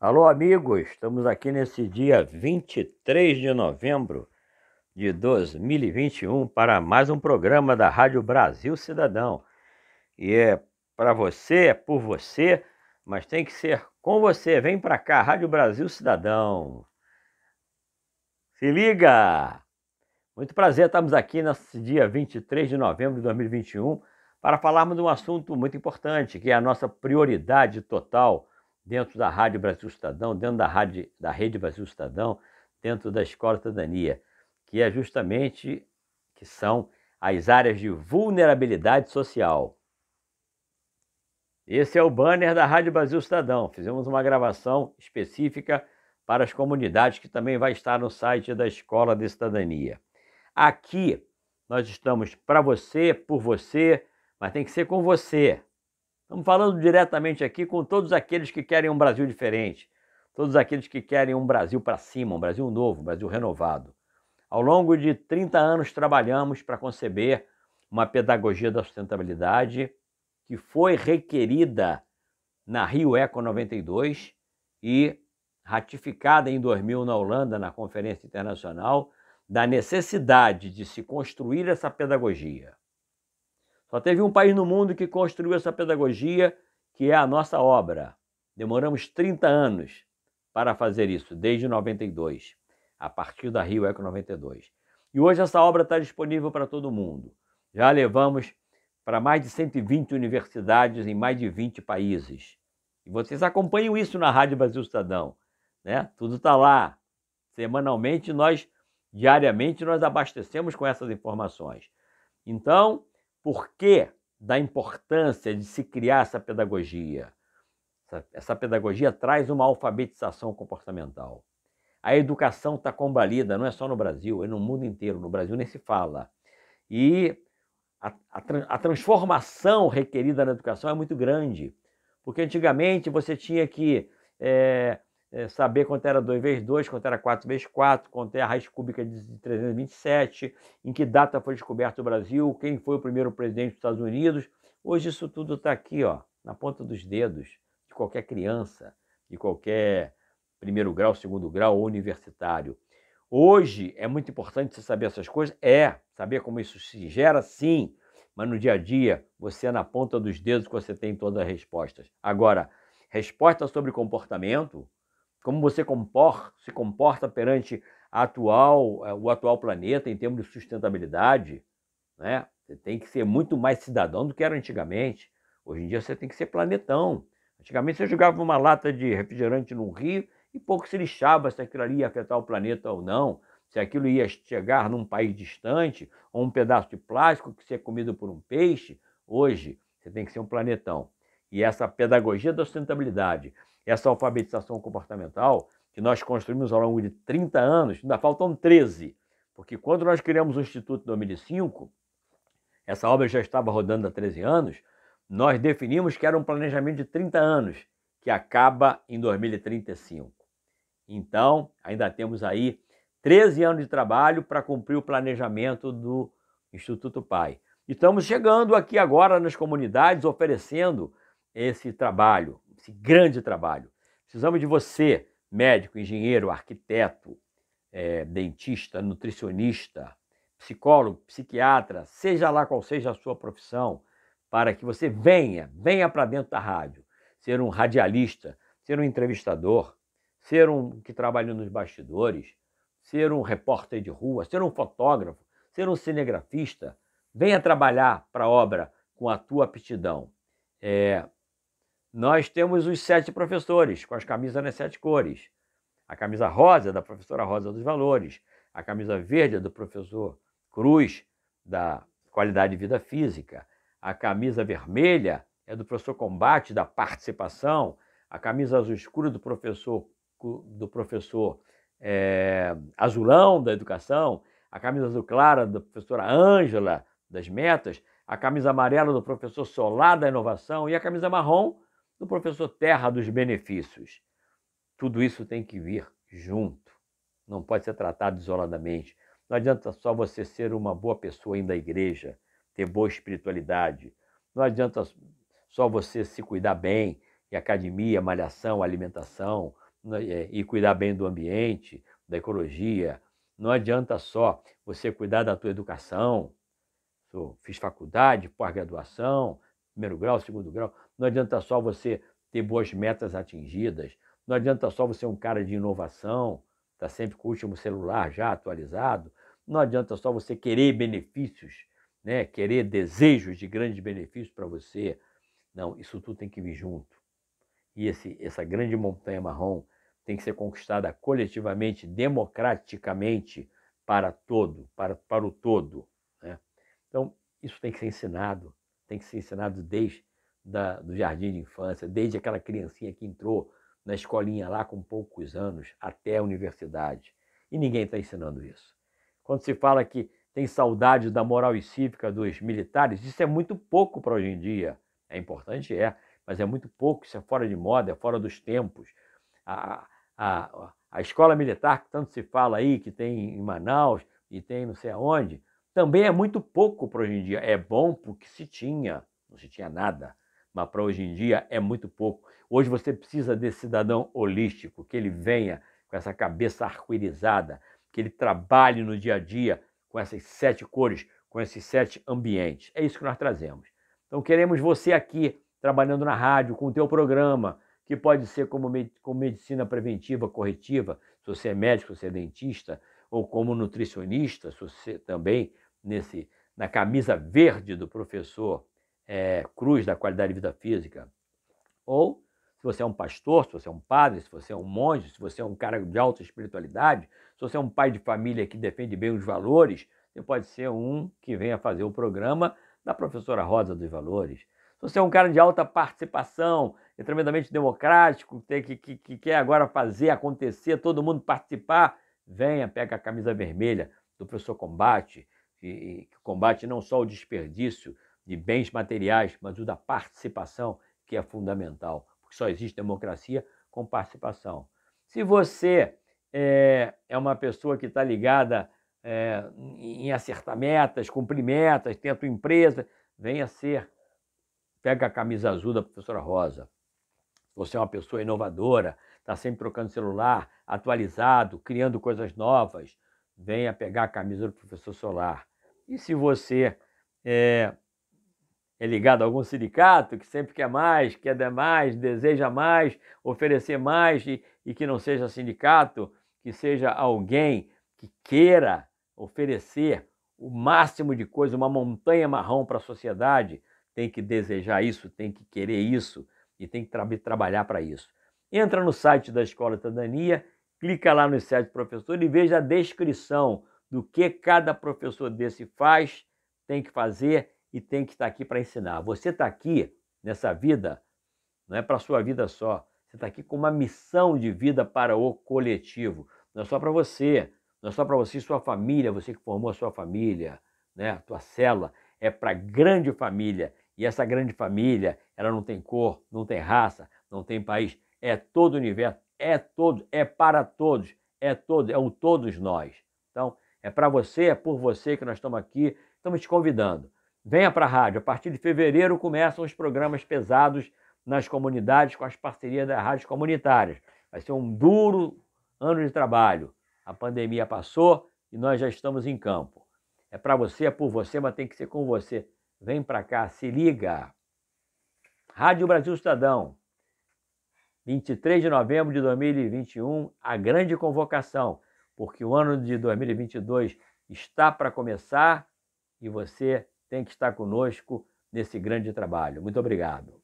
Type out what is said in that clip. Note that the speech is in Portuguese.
Alô, amigos, estamos aqui nesse dia 23 de novembro de 2021 para mais um programa da Rádio Brasil Cidadão. E é para você, é por você, mas tem que ser com você. Vem para cá, Rádio Brasil Cidadão. Se liga! Muito prazer, estamos aqui nesse dia 23 de novembro de 2021 para falarmos de um assunto muito importante, que é a nossa prioridade total dentro da Rádio Brasil Cidadão, dentro da, rádio, da Rede Brasil Cidadão, dentro da Escola Cidadania, que é justamente que são as áreas de vulnerabilidade social. Esse é o banner da Rádio Brasil Cidadão. Fizemos uma gravação específica para as comunidades que também vai estar no site da Escola de Cidadania. Aqui nós estamos para você, por você, mas tem que ser com você. Estamos falando diretamente aqui com todos aqueles que querem um Brasil diferente, todos aqueles que querem um Brasil para cima, um Brasil novo, um Brasil renovado. Ao longo de 30 anos trabalhamos para conceber uma pedagogia da sustentabilidade que foi requerida na Rio Eco 92 e ratificada em 2000 na Holanda, na Conferência Internacional, da necessidade de se construir essa pedagogia. Só teve um país no mundo que construiu essa pedagogia, que é a nossa obra. Demoramos 30 anos para fazer isso, desde 92, a partir da Rio Eco 92. E hoje essa obra está disponível para todo mundo. Já levamos para mais de 120 universidades em mais de 20 países. E vocês acompanham isso na Rádio Brasil Cidadão. Né? Tudo está lá. Semanalmente, nós, diariamente, nós abastecemos com essas informações. Então, porquê da importância de se criar essa pedagogia. Essa, pedagogia traz uma alfabetização comportamental. A educação está combalida, não é só no Brasil, é no mundo inteiro. No Brasil nem se fala. E a, a, a transformação requerida na educação é muito grande. Porque antigamente você tinha que é, é, saber quanto era 2 vezes 2, quanto era 4 vezes 4, quanto é a raiz cúbica de 327, em que data foi descoberto o Brasil, quem foi o primeiro presidente dos Estados Unidos. Hoje isso tudo está aqui, ó, na ponta dos dedos de qualquer criança, de qualquer primeiro grau, segundo grau ou universitário. Hoje é muito importante você saber essas coisas? É, saber como isso se gera, sim, mas no dia a dia você é na ponta dos dedos que você tem todas as respostas. Agora, resposta sobre comportamento, como você se comporta perante atual, eh, o atual planeta em termos de sustentabilidade, né? Você tem que ser muito mais cidadão do que era antigamente. Hoje em dia você tem que ser planetão. Antigamente você jogava uma lata de refrigerante no rio e pouco se lixava se aquilo ali ia afetar o planeta ou não, se aquilo ia chegar num país distante ou um pedaço de plástico que ser comido por um peixe. Hoje você tem que ser um planetão. E essa pedagogia da sustentabilidade essa alfabetização comportamental que nós construímos ao longo de 30 anos, ainda faltam 13, porque quando nós criamos o Instituto em 2005, essa obra já estava rodando há 13 anos, nós definimos que era um planejamento de 30 anos, que acaba em 2035. Então, ainda temos aí 13 anos de trabalho para cumprir o planejamento do Instituto Pai. estamos chegando aqui agora nas comunidades oferecendo esse trabalho, esse grande trabalho. Precisamos de você, médico, engenheiro, arquiteto, é, dentista, nutricionista, psicólogo, psiquiatra, seja lá qual seja a sua profissão, para que você venha, venha para dentro da rádio, ser um radialista, ser um entrevistador, ser um que trabalha nos bastidores, ser um repórter de rua, ser um fotógrafo, ser um cinegrafista. Venha trabalhar para a obra com a tua aptidão. É, nós temos os sete professores, com as camisas nas sete cores. A camisa rosa é da professora Rosa dos Valores, a camisa verde é do professor Cruz, da Qualidade de Vida Física, a camisa vermelha é do professor Combate, da Participação, a camisa azul escura do professor, do professor é, Azulão, da Educação, a camisa azul clara da professora Ângela, das Metas, a camisa amarela do professor Solar, da Inovação, e a camisa marrom do professor Terra dos benefícios. Tudo isso tem que vir junto, não pode ser tratado isoladamente. Não adianta só você ser uma boa pessoa ainda da igreja, ter boa espiritualidade. Não adianta só você se cuidar bem, e academia, malhação, alimentação, né, é, e cuidar bem do ambiente, da ecologia. Não adianta só você cuidar da tua educação. fiz faculdade, pós-graduação, primeiro grau, segundo grau. Não adianta só você ter boas metas atingidas, não adianta só você ser um cara de inovação, tá sempre com o último celular já atualizado, não adianta só você querer benefícios, né? querer desejos de grandes benefícios para você. Não, isso tudo tem que vir junto. E esse, essa grande montanha marrom tem que ser conquistada coletivamente, democraticamente, para todo, para, para o todo. Né? Então, isso tem que ser ensinado, tem que ser ensinado desde da, do jardim de infância, desde aquela criancinha que entrou na escolinha lá com poucos anos até a universidade. E ninguém está ensinando isso. Quando se fala que tem saudade da moral e cívica dos militares, isso é muito pouco para hoje em dia. É importante, é, mas é muito pouco, isso é fora de moda, é fora dos tempos. A, a, a escola militar que tanto se fala aí, que tem em Manaus e tem não sei aonde, também é muito pouco para hoje em dia. É bom porque se tinha, não se tinha nada mas para hoje em dia é muito pouco. Hoje você precisa desse cidadão holístico, que ele venha com essa cabeça arco-irizada, que ele trabalhe no dia a dia com essas sete cores, com esses sete ambientes. É isso que nós trazemos. Então queremos você aqui trabalhando na rádio com o teu programa, que pode ser como, como medicina preventiva, corretiva, se você é médico, se você é dentista, ou como nutricionista, se você também nesse na camisa verde do professor é, cruz da qualidade de vida física. Ou se você é um pastor, se você é um padre, se você é um monge, se você é um cara de alta espiritualidade, se você é um pai de família que defende bem os valores, você pode ser um que venha fazer o programa da professora Rosa dos Valores. Se você é um cara de alta participação, é tremendamente democrático, que, que, que quer agora fazer acontecer, todo mundo participar, venha, pega a camisa vermelha do professor Combate, que, que combate não só o desperdício, de bens materiais, mas o da participação, que é fundamental, porque só existe democracia com participação. Se você é, é uma pessoa que está ligada é, em acertar metas, cumprir metas, tem a tua empresa, venha ser, pega a camisa azul da professora Rosa. Você é uma pessoa inovadora, está sempre trocando celular, atualizado, criando coisas novas, venha pegar a camisa do professor Solar. E se você é, é ligado a algum sindicato que sempre quer mais, quer dar mais, deseja mais, oferecer mais e, e que não seja sindicato, que seja alguém que queira oferecer o máximo de coisa, uma montanha marrom para a sociedade, tem que desejar isso, tem que querer isso e tem que tra trabalhar para isso. Entra no site da Escola Cidadania, clica lá no site professor e veja a descrição do que cada professor desse faz, tem que fazer e tem que estar tá aqui para ensinar. Você está aqui nessa vida, não é para sua vida só. Você está aqui com uma missão de vida para o coletivo. Não é só para você, não é só para você e sua família, você que formou a sua família, né? A tua cela é para a grande família. E essa grande família, ela não tem cor, não tem raça, não tem país. É todo o universo, é todo, é para todos, é todo, é o todos nós. Então, é para você, é por você que nós estamos aqui, estamos te convidando. Venha para a rádio. A partir de fevereiro começam os programas pesados nas comunidades com as parcerias das rádios comunitárias. Vai ser um duro ano de trabalho. A pandemia passou e nós já estamos em campo. É para você, é por você, mas tem que ser com você. Vem para cá, se liga. Rádio Brasil Cidadão, 23 de novembro de 2021, a grande convocação, porque o ano de 2022 está para começar e você tem que estar conosco nesse grande trabalho. Muito obrigado.